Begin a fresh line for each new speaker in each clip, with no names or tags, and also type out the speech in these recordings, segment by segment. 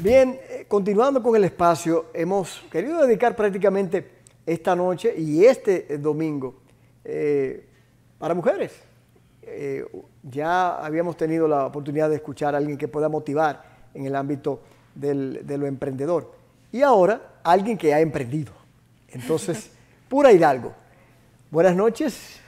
Bien, eh, continuando con el espacio, hemos querido dedicar prácticamente esta noche y este eh, domingo eh, para mujeres. ya habíamos tenido la oportunidad de escuchar a alguien que pueda motivar en el ámbito de lo emprendedor. Y ahora, alguien que ha emprendido. Entonces, Pura Hidalgo. Buenas noches,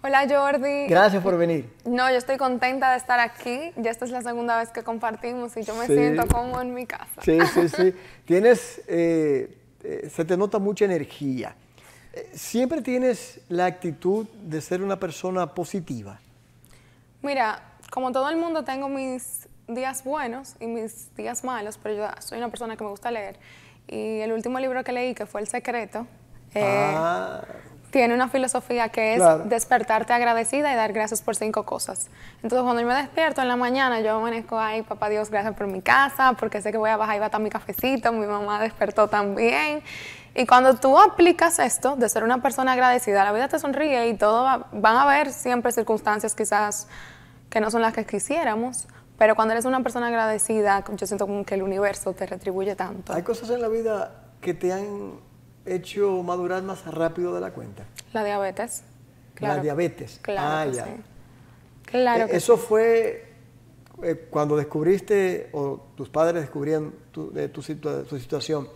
Hola Jordi. Gracias por venir. No, yo estoy contenta de estar aquí. Ya esta es la segunda vez que compartimos y yo me siento como en mi casa.
Sí, sí, sí. tienes, eh, eh, se te nota mucha energía. Eh, ¿Siempre tienes la actitud de ser una persona positiva?
Mira, como todo el mundo tengo mis días buenos y mis días malos, pero yo soy una persona que me gusta leer. Y el último libro que leí, que fue El Secreto, eh, ah tiene una filosofía que es despertarte agradecida y dar gracias por cinco cosas. Entonces, cuando yo me despierto en la mañana, yo amanezco ahí, papá Dios, gracias por mi casa, porque sé que voy a bajar y va a estar mi cafecito, mi mamá despertó también. Y cuando tú aplicas esto de ser una persona agradecida, la vida te sonríe y todo van a haber siempre circunstancias quizás que no son las que quisiéramos, pero cuando eres una persona agradecida, yo siento como que el universo te retribuye tanto. Hay cosas en la vida
que te han hecho madurar más rápido de la cuenta?
La diabetes. La
diabetes. Claro. Ah, ya.
Claro. Eh, eso
fue eh, cuando descubriste o tus padres descubrían tu, tu, situación.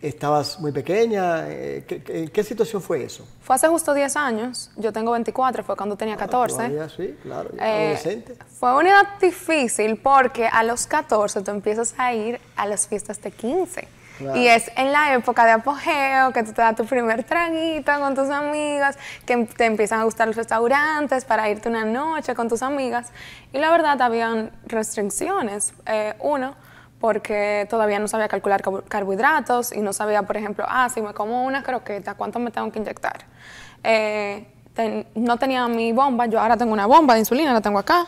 ¿Estabas muy pequeña? Eh, ¿En ¿Qué, situación fue eso?
Fue hace justo 10 años. Yo tengo 24, fue cuando tenía 14. Ah,
sí, claro, adolescente.
Fue una edad difícil porque a los 14 tú empiezas a ir a las fiestas de 15 y es en la época de apogeo que tú te das tu primer traguito con tus amigas, que te empiezan a gustar los restaurantes para irte una noche con tus amigas. Y la verdad, habían restricciones. Eh, uno, porque todavía no sabía calcular carbohidratos y no sabía, por ejemplo, ah, si me como una croqueta, ¿cuánto me tengo que inyectar? Eh, no tenía mi bomba, yo ahora tengo una bomba de insulina, la tengo acá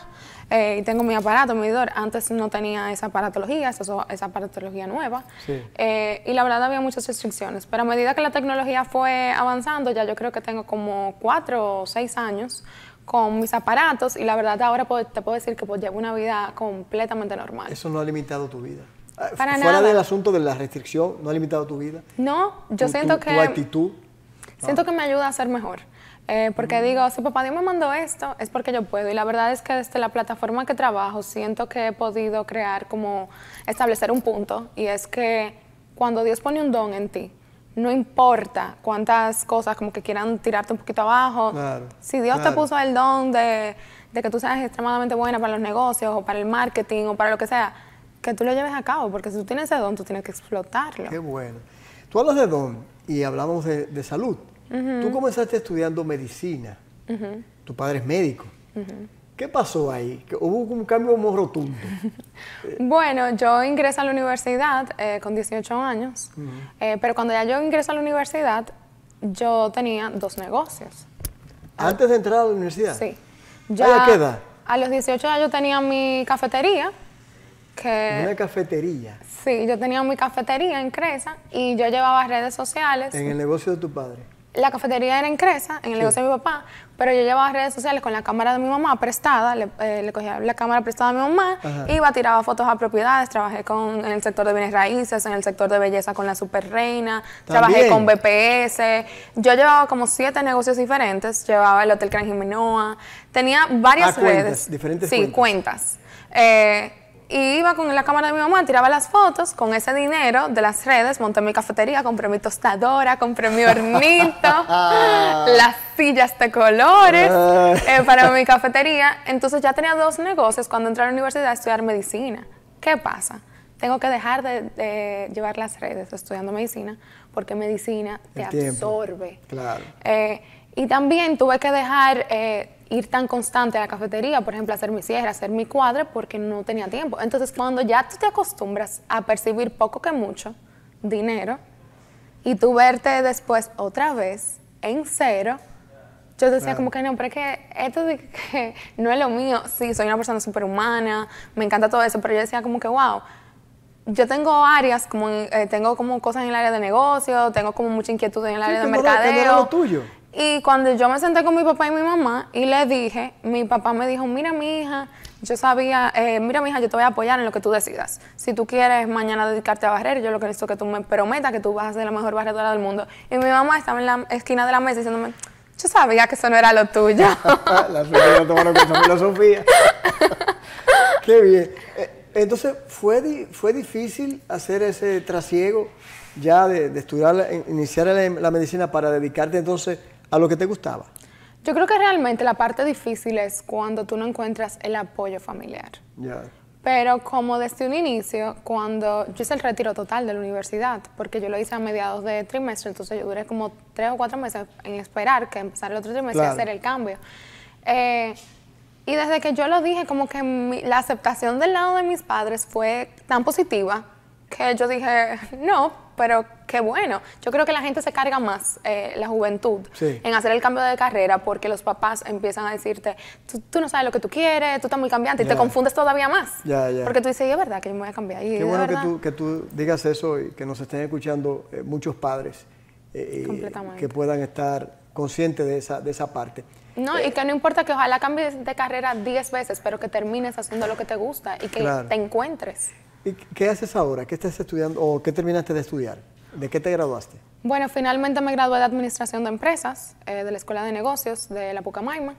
eh, tengo mi aparato, medidor. Antes no tenía esa aparatología, esa, esa aparatología nueva. Eh, y la verdad había muchas restricciones. Pero a medida que la tecnología fue avanzando, ya yo creo que tengo como cuatro o seis años con mis aparatos y la verdad ahora te puedo decir que pues, llevo una vida completamente normal.
Eso no ha limitado tu vida. Ah, Para Fuera del asunto de la restricción, ¿no ha limitado tu vida?
No, yo siento que... Tu actitud. Siento ah. que me ayuda a ser mejor. Eh, porque digo, mm. si papá Dios me mandó esto, es porque yo puedo. Y la verdad es que desde la plataforma que trabajo siento que he podido crear como establecer un punto. Y es que cuando Dios pone un don en ti, no importa cuántas cosas como que quieran tirarte un poquito abajo, si Dios te puso el don de, que tú seas extremadamente buena para los negocios o para el marketing o para lo que sea, que tú lo lleves a cabo, porque si tú tienes ese don, tú tienes que explotarlo. Qué
bueno. Tú hablas de don y hablamos de salud. Tú comenzaste estudiando medicina. Tu padre es médico. ¿Qué pasó ahí? ¿Hubo un cambio muy rotundo?
bueno, yo ingresé a la universidad eh, con 18 años, eh, pero cuando ya yo ingresé a la universidad, yo tenía dos negocios.
¿Antes de entrar a la universidad? Sí.
Ya, ¿A qué edad? A los 18 años yo tenía mi cafetería. ¿Una
cafetería?
Sí, yo tenía mi cafetería en Cresa y yo llevaba redes sociales. ¿En el
negocio de tu padre?
la cafetería era en Cresa, en el negocio de mi papá, pero yo llevaba redes sociales con la cámara de mi mamá prestada, le, eh, cogía la cámara prestada a mi mamá, y iba, tiraba fotos a propiedades, trabajé con, en el sector de bienes raíces, en el sector de belleza con la Super Reina, trabajé con BPS, yo llevaba como siete negocios diferentes, llevaba el Hotel Cranjimenoa, tenía varias ah, redes. Cuentas, diferentes sí, cuentas. Eh, y iba con la cámara de mi mamá, tiraba las fotos con ese dinero de las redes, monté mi cafetería, compré mi tostadora, compré mi hornito, las sillas de colores eh, para mi cafetería. Entonces ya tenía dos negocios cuando entré a la universidad a estudiar medicina. ¿Qué pasa? Tengo que dejar de, llevar las redes estudiando medicina porque medicina te absorbe. Claro. Eh, y también tuve que dejar eh, ir tan constante a la cafetería, por ejemplo, hacer mi cierre, hacer mi cuadre, porque no tenía tiempo. Entonces, cuando ya tú te acostumbras a percibir poco que mucho dinero y tú verte después otra vez en cero, yo decía como que no, pero es que esto de que no es lo mío. Sí, soy una persona superhumana, me encanta todo eso, pero yo decía como que, wow, yo tengo áreas, como eh, tengo como cosas en el área de negocio, tengo como mucha inquietud en el área de mercadeo. lo tuyo. Y cuando yo me senté con mi papá y mi mamá y le dije, mi papá me dijo, mira mi hija, yo sabía, eh, mira mi hija, yo te voy a apoyar en lo que tú decidas. Si tú quieres mañana dedicarte a barrer, yo lo que necesito que tú me prometas que tú vas a ser la mejor barredora del mundo. Y mi mamá estaba en la esquina de la mesa diciéndome, yo sabía que eso no era lo tuyo. la no tomaron con filosofía. Qué bien.
Eh, entonces, ¿fue, fue difícil hacer ese trasiego ya de, estudiar, iniciar la medicina para dedicarte entonces a lo que te gustaba?
Yo creo que realmente la parte difícil es cuando tú no encuentras el apoyo familiar. Pero como desde un inicio, cuando yo hice el retiro total de la universidad, porque yo lo hice a mediados de trimestre, entonces yo duré como tres o cuatro meses en esperar que empezara el otro trimestre y hacer el cambio. Eh, y desde que yo lo dije, como que la aceptación del lado de mis padres fue tan positiva que yo dije, no, pero qué bueno. Yo creo que la gente se carga más, eh, la juventud, en hacer el cambio de carrera porque los papás empiezan a decirte, tú, no sabes lo que tú quieres, tú estás muy cambiante y te confundes todavía más. Porque tú dices, y es verdad que yo me voy a cambiar. Y qué bueno que tú,
que tú, digas eso y que nos estén escuchando eh, muchos padres eh, que puedan estar conscientes de esa, de esa parte.
No, y que no importa que ojalá cambies de carrera 10 veces, pero que termines haciendo lo que te gusta y que te encuentres.
¿Y qué haces ahora? ¿Qué estás estudiando o qué terminaste de estudiar? ¿De qué te graduaste?
Bueno, finalmente me gradué de Administración de Empresas eh, de la Escuela de Negocios de la Pucamaima.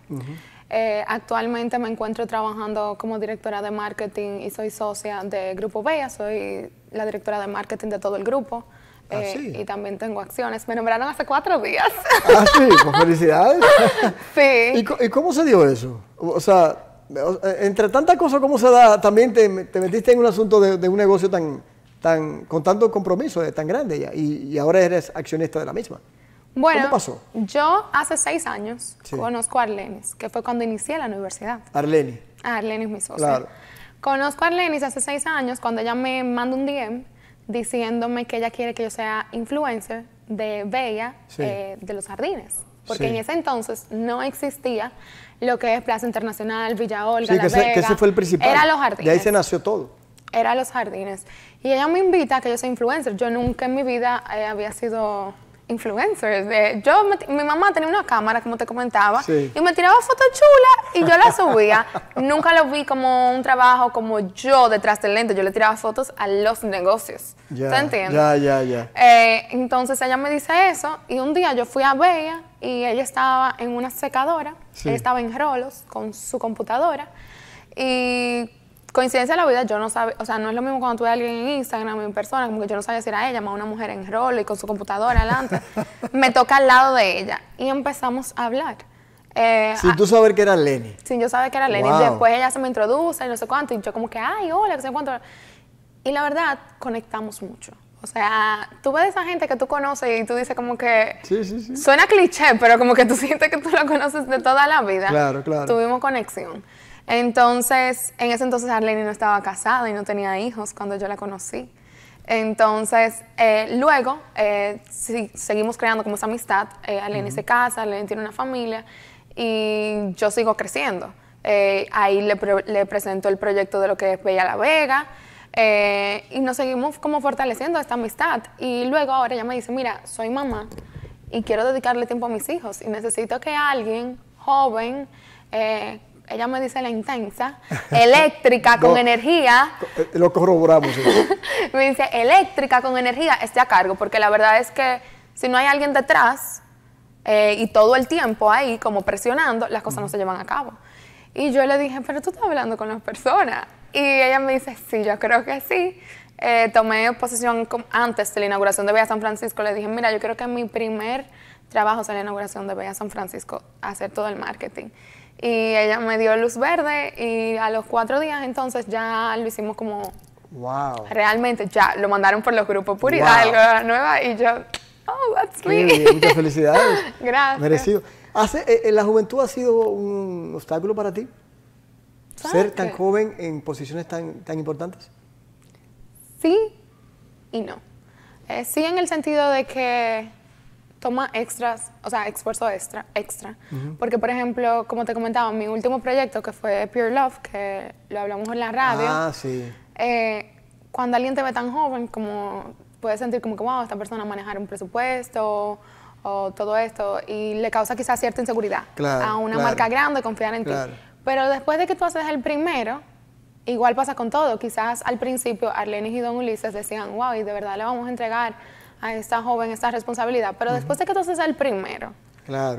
Eh, actualmente me encuentro trabajando como directora de marketing y soy socia de Grupo Bella. Soy la directora de marketing de todo el grupo. Ah, eh, y también tengo acciones. Me nombraron hace cuatro días.
Ah, sí, pues felicidades.
sí.
¿Y, ¿Y cómo se dio eso? O sea, entre tantas cosas, como se da? También te, metiste en un asunto de, un negocio tan, tan, con tanto compromiso, eh, tan grande, y, ahora eres accionista de la misma.
Bueno, pasó? yo hace seis años conozco a Arlenis, que fue cuando inicié la universidad. Ah, Arlenis. es mi socio. Conozco a Arlenis hace seis años cuando ella me manda un DM diciéndome que ella quiere que yo sea influencer de Bella eh, de los jardines. Porque en ese entonces no existía lo que es Plaza Internacional, Villa Olga, La ese, fue el principal. Era los jardines. De ahí
se nació todo.
Era los jardines. Y ella me invita a que yo sea influencer. Yo nunca en mi vida eh, había sido influencers. yo mi mamá tenía una cámara, como te comentaba, y me tiraba fotos chulas y yo las subía. Nunca lo vi como un trabajo como yo detrás del lente. Yo le tiraba fotos a los negocios. ¿Te entiendes? Ya, ya, ya. Eh, entonces ella me dice eso y un día yo fui a Bella y ella estaba en una secadora, ella estaba en rolos con su computadora y coincidencia de la vida, yo no sabía, o sea, no es lo mismo cuando tú a alguien en Instagram en persona, como que yo no sabía si era ella, más una mujer en rol y con su computadora adelante. me toca al lado de ella y empezamos a hablar. Eh, sin
tú saber que era Lenny.
Sin yo saber que era Lenny. Después ella se me introduce y no sé cuánto, y yo como que, ay, hola, que sé cuánto. Y la verdad, conectamos mucho. O sea, tú ves a esa gente que tú conoces y tú dices como que... Sí, sí, sí. Suena cliché, pero como que tú sientes que tú la conoces de toda la vida. Claro, claro. Tuvimos conexión. Entonces, en ese entonces Arlene no estaba casada y no tenía hijos cuando yo la conocí. Entonces, eh, luego eh, si, seguimos creando como esa amistad. Eh, Arlene se casa, Arlene tiene una familia y yo sigo creciendo. ahí le, le, presento el proyecto de lo que es Bella La Vega y nos seguimos como fortaleciendo esta amistad. Y luego ahora ella me dice, mira, soy mamá y quiero dedicarle tiempo a mis hijos y necesito que alguien joven ella me dice la intensa, eléctrica, con energía.
Eh, lo corroboramos.
me dice eléctrica, con energía, esté a cargo, porque la verdad es que si no hay alguien detrás eh, y todo el tiempo ahí como presionando, las cosas no se llevan a cabo. Y yo le dije, pero tú estás hablando con las personas. Y ella me dice, sí, yo creo que sí. Eh, tomé posición antes de la inauguración de Bella San Francisco. Le dije, mira, yo creo que mi primer trabajo es la inauguración de Bella San Francisco, hacer todo el marketing. Y ella me dio luz verde y a los cuatro días entonces ya lo hicimos como... Wow. Realmente ya lo mandaron por los grupos Puridad la Nueva y yo... Oh, that's me. muchas felicidades. Gracias. Merecido. ¿Hace, eh, eh, ¿La juventud
ha sido un obstáculo para ti?
¿Ser tan joven
en posiciones tan, importantes?
Sí y no. Eh, sí en el sentido de que toma extras, o sea, esfuerzo extra, extra. Porque, por ejemplo, como te comentaba, mi último proyecto que fue Pure Love, que lo hablamos en la radio. Ah, eh, cuando alguien te ve tan joven, como puede sentir como que, wow, esta persona manejar un presupuesto o todo esto, y le causa quizás cierta inseguridad a una marca grande confiar en ti. Pero después de que tú haces el primero, igual pasa con todo. Quizás al principio Arlenis y Don Ulises decían, wow, y de verdad le vamos a entregar a esta joven esta responsabilidad. Pero después de que tú haces el primero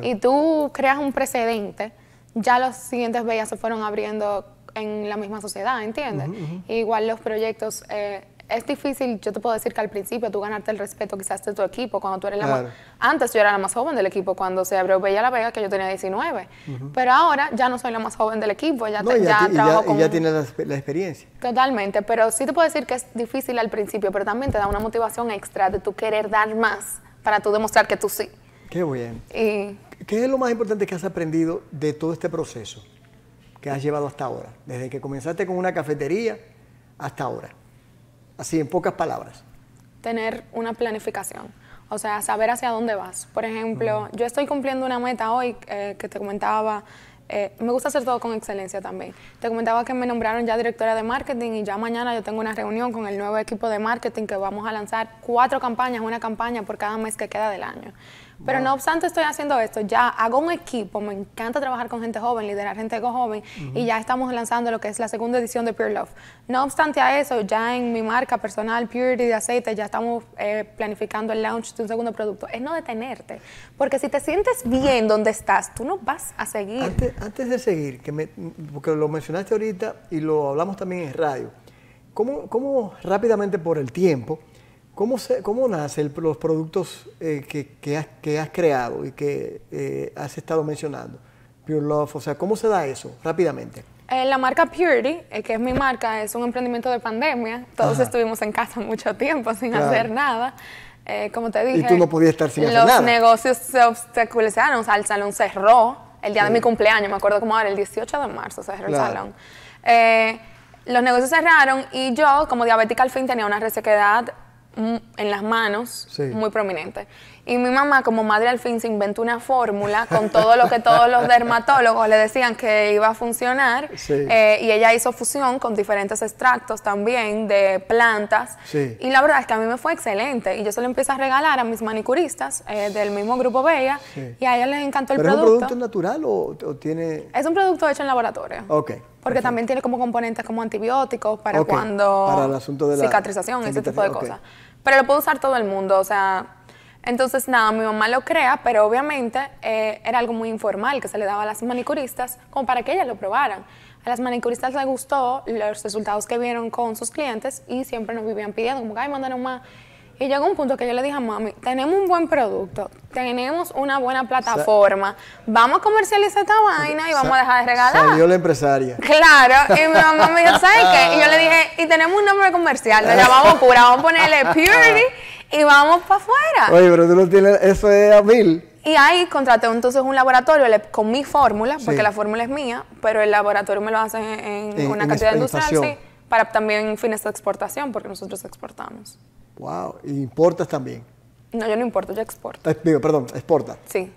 y tú creas un precedente, ya los siguientes bellas se fueron abriendo en la misma sociedad, ¿entiendes? Igual los proyectos eh, es difícil, yo te puedo decir que al principio tú ganarte el respeto quizás de tu equipo, cuando tú eres la más... Antes yo era la más joven del equipo, cuando se abrió Bella La Vega, que yo tenía 19. Pero ahora ya no soy la más joven del equipo, ya, ya, y ya, con...
tienes la, experiencia.
Totalmente, pero sí te puedo decir que es difícil al principio, pero también te da una motivación extra de tu querer dar más para tú demostrar que tú sí. Qué bien. ¿Qué
es lo más importante que has aprendido de todo este proceso que has llevado hasta ahora? Desde que comenzaste con una cafetería hasta ahora. Así, en pocas palabras.
Tener una planificación. O sea, saber hacia dónde vas. Por ejemplo, yo estoy cumpliendo una meta hoy eh, que te comentaba. Eh, me gusta hacer todo con excelencia también. Te comentaba que me nombraron ya directora de marketing y ya mañana yo tengo una reunión con el nuevo equipo de marketing que vamos a lanzar cuatro campañas, una campaña por cada mes que queda del año. Pero no obstante estoy haciendo esto, ya hago un equipo, me encanta trabajar con gente joven, liderar gente joven y ya estamos lanzando lo que es la segunda edición de Pure Love. No obstante a eso, ya en mi marca personal, Purity de Aceite, ya estamos eh, planificando el launch de un segundo producto. Es no detenerte, porque si te sientes bien donde estás, tú no vas a seguir.
Antes, antes de seguir, que me, porque lo mencionaste ahorita y lo hablamos también en radio, ¿cómo, cómo rápidamente por el tiempo? ¿Cómo, se, nacen los productos eh, que, que, has, creado y que eh, has estado mencionando? Pure Love, o sea, ¿cómo se da eso rápidamente?
Eh, la marca Purity, que es mi marca, es un emprendimiento de pandemia. Todos estuvimos en casa mucho tiempo sin hacer nada. como te dije, y tú no podías estar sin hacer nada. Los negocios se obstaculizaron, o sea, el salón cerró el día de mi cumpleaños, me acuerdo cómo era, el 18 de marzo cerró el salón. los negocios cerraron y yo, como diabética al fin, tenía una resequedad en las manos, muy prominente. Y mi mamá, como madre al fin, se inventó una fórmula con todo lo que todos los dermatólogos le decían que iba a funcionar. Eh, y ella hizo fusión con diferentes extractos también de plantas. Y la verdad es que a mí me fue excelente. Y yo se lo empecé a regalar a mis manicuristas eh, del mismo grupo Bella. Y a ellas les encantó el producto. ¿Es un producto
natural o, tiene.?
Es un producto hecho en laboratorio.
Ok. Porque también
tiene como componentes como antibióticos para cuando. Para el asunto de la cicatrización, ese tipo de cosas pero lo puede usar todo el mundo, o sea, entonces, nada, mi mamá lo crea, pero obviamente eh, era algo muy informal que se le daba a las manicuristas como para que ellas lo probaran. A las manicuristas les gustó los resultados que vieron con sus clientes y siempre nos vivían pidiendo, como, ay, mandaron más. Y llegó un punto que yo le dije a mami, tenemos un buen producto, tenemos una buena plataforma, vamos a comercializar esta vaina y vamos a dejar de regalar. yo la empresaria. Claro, y mi mamá me dijo, ¿sabes qué? Y yo le dije, y tenemos un nombre comercial, lo llamamos pura vamos a ponerle Purity y vamos para afuera. Oye, pero
tú no tienes, eso es a
Y ahí contraté entonces un laboratorio con mi fórmula, porque la fórmula es mía, pero el laboratorio me lo hacen en, una cantidad industrial, sí, para también fines de exportación, porque nosotros exportamos.
Wow, ¿y importas también?
No, yo no importo, yo exporto.
Ah, digo, perdón, exporta. Sí.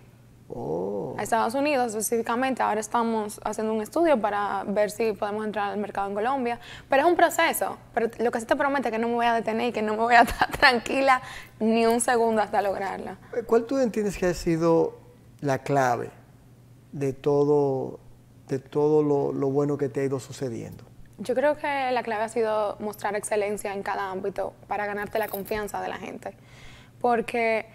Oh. A
Estados Unidos específicamente. Ahora estamos haciendo un estudio para ver si podemos entrar al mercado en Colombia. Pero es un proceso. Pero lo que sí te prometo es que no me voy a detener y que no me voy a estar tranquila ni un segundo hasta lograrla.
Eh, ¿Cuál tú entiendes que ha sido la clave de todo, de todo lo bueno que te ha ido sucediendo?
Yo creo que la clave ha sido mostrar excelencia en cada ámbito para ganarte la confianza de la gente. Porque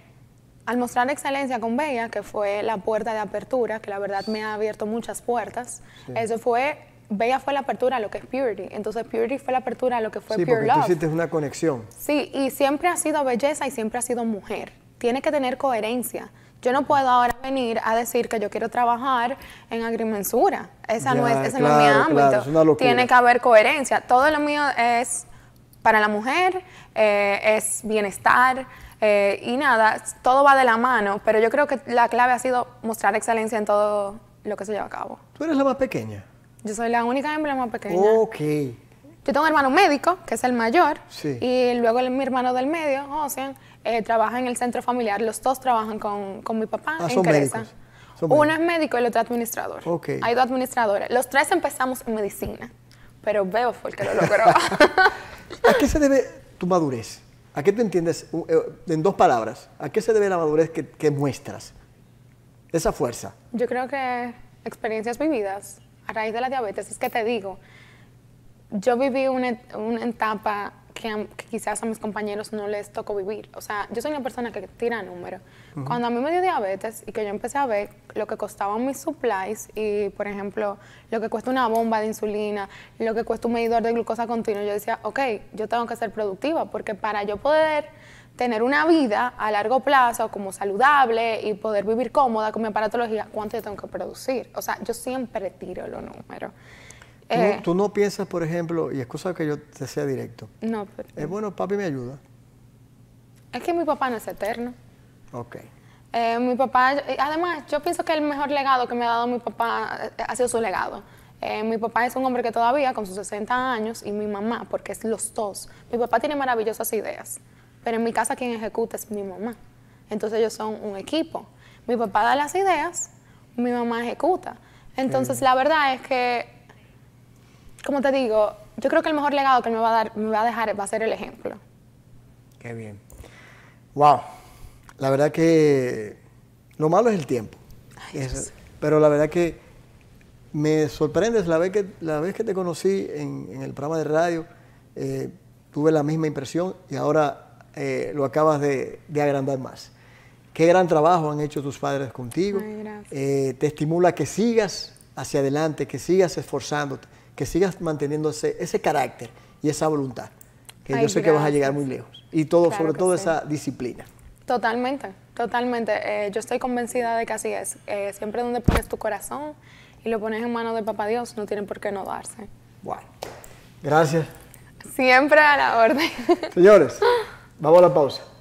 al mostrar excelencia con Bella, que fue la puerta de apertura, que la verdad me ha abierto muchas puertas, eso fue Bella fue la apertura a lo que es Purity. Entonces, Purity fue la apertura a lo que fue sí, Pure porque Love. Tú
una conexión.
Sí, y siempre ha sido belleza y siempre ha sido mujer. Tiene que tener coherencia. Yo no puedo ahora venir a decir que yo quiero trabajar en agrimensura. Esa no es, ese no es mi ámbito. Tiene que haber coherencia. Todo lo mío es para la mujer, eh, es bienestar. Eh, y nada, todo va de la mano, pero yo creo que la clave ha sido mostrar excelencia en todo lo que se lleva a cabo.
¿Tú eres la más pequeña?
Yo soy la única hembra más pequeña. Ok.
Yo
tengo un hermano médico, que es el mayor, sí. y luego mi hermano del medio, Ocean, eh, trabaja en el centro familiar. Los dos trabajan con, mi papá ah, en casa. Uno es médico y el otro administrador. Hay dos administradores. Los tres empezamos en medicina, pero veo fue el que lo logró.
¿A qué se debe tu madurez? ¿A qué te entiendes? Eh, en dos palabras, ¿a qué se debe la madurez que, muestras? Esa fuerza.
Yo creo que experiencias vividas a raíz de la diabetes. Es que te digo, yo viví una, una etapa que, quizás a mis compañeros no les tocó vivir. O sea, yo soy una persona que tira números. Cuando a mí me dio diabetes y que yo empecé a ver lo que costaban mis supplies y, por ejemplo, lo que cuesta una bomba de insulina, lo que cuesta un medidor de glucosa continua, yo decía, ok, yo tengo que ser productiva porque para yo poder tener una vida a largo plazo como saludable y poder vivir cómoda con mi aparatología, ¿cuánto yo tengo que producir? O sea, yo siempre tiro los números. Eh.
¿Tú, no piensas, por ejemplo, y es cosa que yo te sea directo. No, pero... Es bueno, papi me ayuda.
Es que mi papá no es eterno. Ok. Eh, mi papá, además, yo pienso que el mejor legado que me ha dado mi papá eh, ha sido su legado. mi papá es un hombre que todavía, con sus 60 años, y mi mamá, porque es los dos. Mi papá tiene maravillosas ideas, pero en mi casa quien ejecuta es mi mamá. Entonces ellos son un equipo. Mi papá da las ideas, mi mamá ejecuta. Entonces la verdad es que como te digo, yo creo que el mejor legado que me va a dar, me va a dejar va a ser el ejemplo.
Qué bien. Wow. La verdad que lo malo es el tiempo. pero la verdad que me sorprendes la vez que, la vez que te conocí en, el programa de radio, eh, tuve la misma impresión y ahora eh, lo acabas de, agrandar más. Qué gran trabajo han hecho tus padres contigo. Eh, te estimula que sigas hacia adelante, que sigas esforzándote que sigas manteniéndose ese carácter y esa voluntad,
que yo sé que vas a llegar
muy lejos. Y todo, sobre todo esa disciplina.
Totalmente, totalmente. Eh, yo estoy convencida de que así es. Eh, siempre donde pones tu corazón y lo pones en manos de Papá Dios, no tienen por qué no darse. Bueno, gracias. Siempre a la orden. Señores, vamos a la pausa.